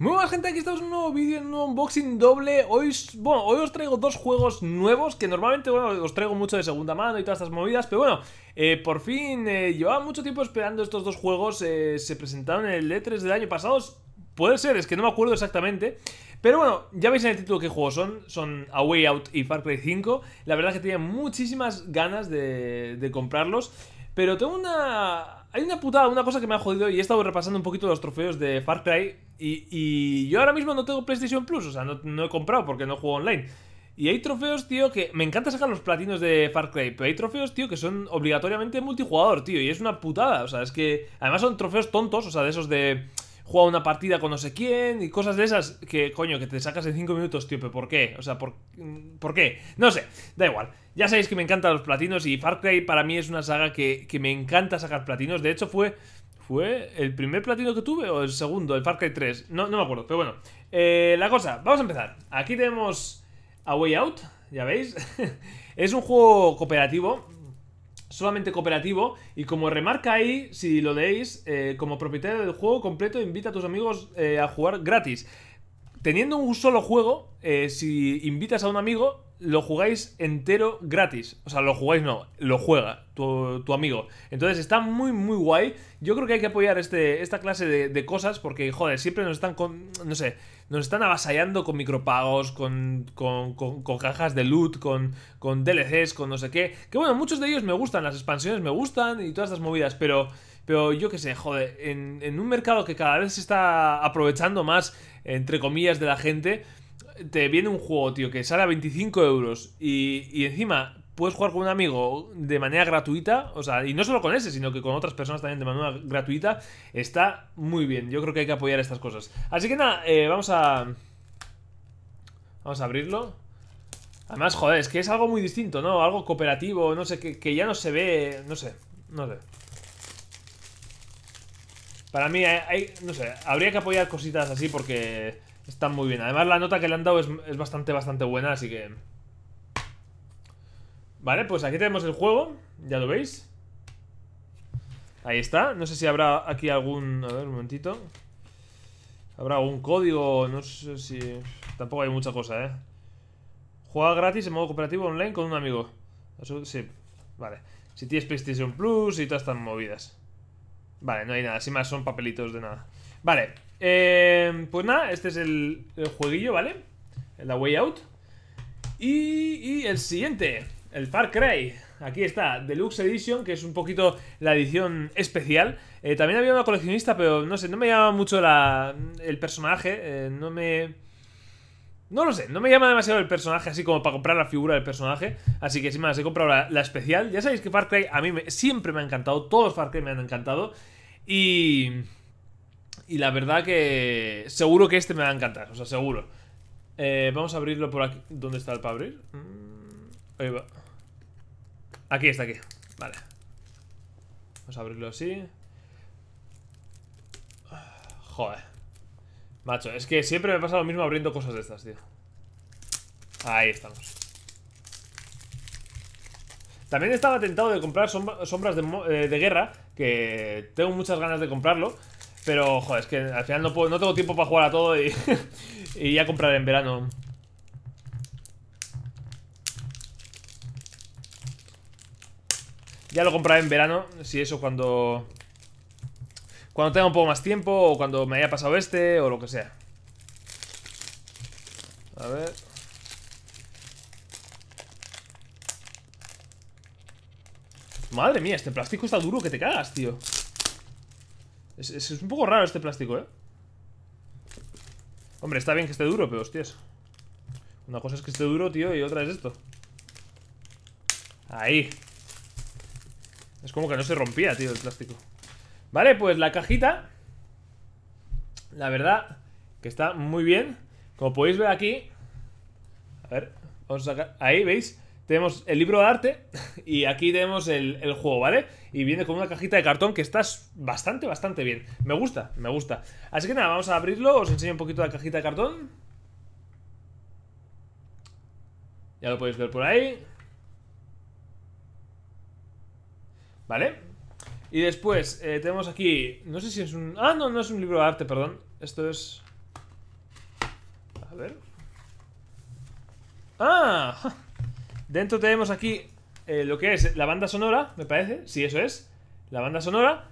Muy buenas gente, aquí estamos en un nuevo vídeo, en un nuevo unboxing doble Hoy, bueno, hoy os traigo dos juegos nuevos Que normalmente, bueno, os traigo mucho de segunda mano y todas estas movidas Pero bueno, eh, por fin, eh, llevaba mucho tiempo esperando estos dos juegos eh, Se presentaron en el E3 del año pasado Puede ser, es que no me acuerdo exactamente pero bueno, ya veis en el título qué juegos son, son A Way Out y Far Cry 5. La verdad es que tenía muchísimas ganas de, de comprarlos. Pero tengo una. Hay una putada, una cosa que me ha jodido y he estado repasando un poquito los trofeos de Far Cry. Y, y yo ahora mismo no tengo PlayStation Plus, o sea, no, no he comprado porque no juego online. Y hay trofeos, tío, que me encanta sacar los platinos de Far Cry, pero hay trofeos, tío, que son obligatoriamente multijugador, tío, y es una putada, o sea, es que además son trofeos tontos, o sea, de esos de Juega una partida con no sé quién y cosas de esas que, coño, que te sacas en 5 minutos, tío, pero ¿por qué? O sea, ¿por, qué? No sé, da igual. Ya sabéis que me encantan los platinos y Far Cry para mí es una saga que, me encanta sacar platinos. De hecho, fue... ¿Fue el primer platino que tuve o el segundo? El Far Cry 3. No, no me acuerdo, pero bueno. Eh, la cosa, vamos a empezar. Aquí tenemos A Way Out, ya veis. es un juego cooperativo solamente cooperativo. Y como remarca ahí, si lo leéis, eh, como propietario del juego completo, invita a tus amigos eh, a jugar gratis teniendo un solo juego, eh, si invitas a un amigo, lo jugáis entero gratis. O sea, lo jugáis no, lo juega tu, amigo. Entonces está muy, muy guay. Yo creo que hay que apoyar este, esta clase de, cosas porque, joder, siempre nos están, con, no sé, nos están avasallando con micropagos, con, con, con, con cajas de loot, con, con DLCs, con no sé qué. Que bueno, muchos de ellos me gustan, las expansiones me gustan y todas estas movidas, pero... Pero yo qué sé, joder, en, un mercado que cada vez se está aprovechando más, entre comillas, de la gente, te viene un juego, tío, que sale a 25 euros y, encima puedes jugar con un amigo de manera gratuita, o sea, y no solo con ese, sino que con otras personas también de manera gratuita, está muy bien. Yo creo que hay que apoyar estas cosas. Así que nada, eh, vamos a... Vamos a abrirlo. Además, joder, es que es algo muy distinto, ¿no? Algo cooperativo, no sé, que, que ya no se ve, no sé, no sé. Para mí, eh, hay, no sé, habría que apoyar cositas así porque están muy bien. Además, la nota que le han dado es, bastante, bastante buena, así que... Vale, pues aquí tenemos el juego, ya lo veis. Ahí está, no sé si habrá aquí algún... A ver, un momentito. Habrá algún código, no sé si... Tampoco hay mucha cosa, ¿eh? Juega gratis en modo cooperativo online con un amigo. sí, vale. Si tienes PlayStation Plus y todas estas movidas. Vale, no hay nada, sin más son papelitos de nada Vale, em, pues nada, este es el, jueguillo, ¿vale? La Way Out y, y, el siguiente, el Far Cry Aquí está, Deluxe Edition, que es un poquito la edición especial eh, También había una coleccionista, pero no sé, no me llama mucho el personaje eh, No me... No lo sé, no me llama demasiado el personaje así como para comprar la figura del personaje. Así que si más, he comprado la, especial. Ya sabéis que Far Cry a mí siempre me ha encantado. Todos Far Cry me han encantado. Y. Y la verdad que. Seguro que este me va a encantar, o sea, seguro. Eh, vamos a abrirlo por aquí. ¿Dónde está el para abrir? Mm, ahí va. Aquí está, aquí. Vale. Vamos a abrirlo así. Joder. Macho, es que siempre me pasa lo mismo abriendo cosas de estas, tío. Ahí estamos. También estaba tentado de comprar sombras eh, de, guerra, que tengo muchas ganas de comprarlo, pero joder, es que al final no, tengo tiempo para jugar a todo y, y ya compraré en verano. Ya lo compraré en verano, si eso cuando cuando tenga un poco más tiempo o cuando me haya pasado este o lo que sea. A ver. Madre mía, este plástico está duro que te cagas, tío. Es, es un poco raro este plástico, ¿eh? Hombre, está bien que esté duro, pero hostias. Una cosa es que esté duro, tío, y otra es esto. Ahí. Es como que no se rompía, tío, el plástico. Vale, pues la cajita La verdad que está muy bien Como podéis ver aquí A ver, vamos a sacar Ahí, ¿veis? Tenemos el libro de arte y aquí tenemos el, el, juego, ¿vale? Y viene con una cajita de cartón que está bastante, bastante bien. Me gusta, me gusta. Así que nada, vamos a abrirlo. Os enseño un poquito la cajita de cartón. Ya lo podéis ver por ahí. ¿Vale? Y después eh, tenemos aquí, no sé si es un... Ah, no, no es un libro de arte, perdón. Esto es... A ver. Ah, dentro tenemos aquí eh, lo que es la banda sonora, me parece. Sí, eso es. La banda sonora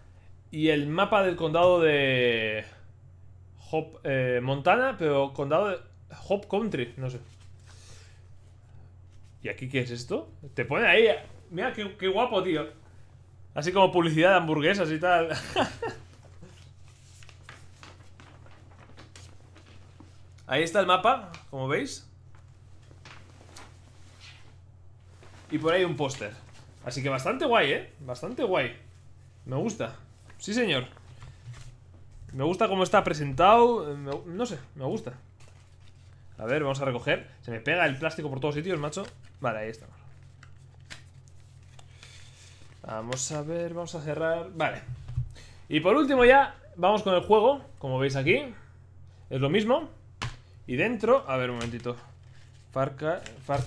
y el mapa del condado de... Hop, eh, Montana, pero condado de... Hop Country, no sé. ¿Y aquí qué es esto? Te pone ahí... Mira, qué, qué guapo, tío. Así como publicidad de hamburguesas y tal. Ahí está el mapa, como veis. Y por ahí un póster. Así que bastante guay, ¿eh? Bastante guay. Me gusta. Sí, señor. Me gusta cómo está presentado. no sé, me gusta. A ver, vamos a recoger. Se me pega el plástico por todos sitios, macho. Vale, ahí estamos. Vamos a ver, vamos a cerrar. Vale. Y por último ya, vamos con el juego, como veis aquí. Es lo mismo. Y dentro, a ver un momentito. Far Cry,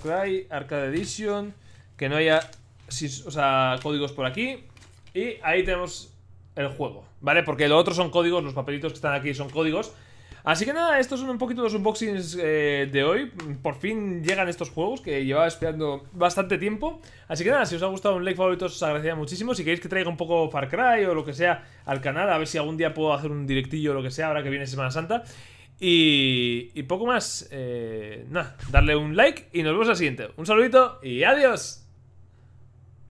Cry Arcade Edition, que no haya o sea, códigos por aquí. Y ahí tenemos el juego, ¿vale? Porque lo otro son códigos, los papelitos que están aquí son códigos. Así que nada, estos son un poquito los unboxings eh, de hoy. Por fin llegan estos juegos que llevaba esperando bastante tiempo. Así que nada, si os ha gustado un like favorito os agradecería muchísimo. Si queréis que traiga un poco Far Cry o lo que sea al canal, a ver si algún día puedo hacer un directillo o lo que sea ahora que viene Semana Santa. Y, poco más. Eh, nada, darle un like y nos vemos al siguiente. Un saludito y adiós.